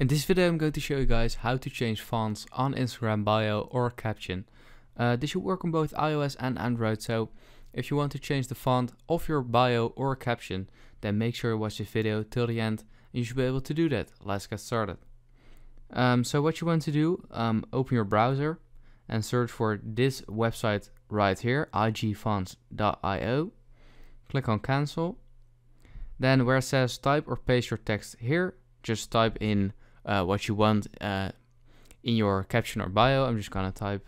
In this video I'm going to show you guys how to change fonts on Instagram bio or caption. Uh, this should work on both iOS and Android so if you want to change the font of your bio or caption then make sure you watch this video till the end and you should be able to do that. Let's get started. Um, so what you want to do, um, open your browser and search for this website right here, igfonts.io. Click on cancel. Then where it says type or paste your text here, just type in uh, what you want uh, in your caption or bio. I'm just gonna type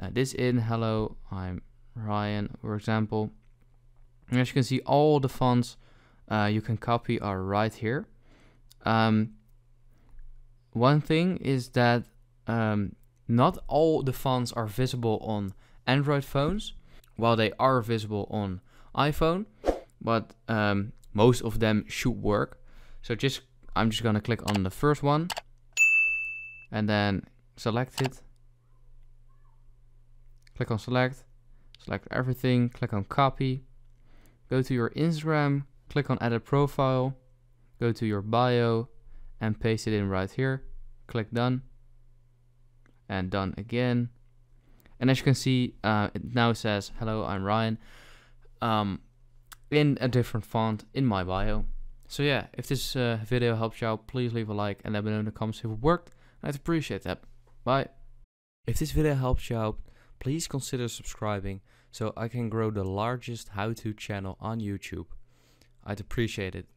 uh, this in. Hello, I'm Ryan, for example. And as you can see, all the fonts uh, you can copy are right here. Um, one thing is that um, not all the fonts are visible on Android phones, while they are visible on iPhone, but um, most of them should work. So just I'm just gonna click on the first one and then select it. Click on select, select everything, click on copy, go to your Instagram, click on edit profile, go to your bio and paste it in right here. Click done and done again. And as you can see, uh, it now says, hello, I'm Ryan, um, in a different font in my bio. So yeah, if this uh, video helps you out, please leave a like and let me know in the comments if it worked. I'd appreciate that. Bye. If this video helps you out, please consider subscribing so I can grow the largest how-to channel on YouTube. I'd appreciate it.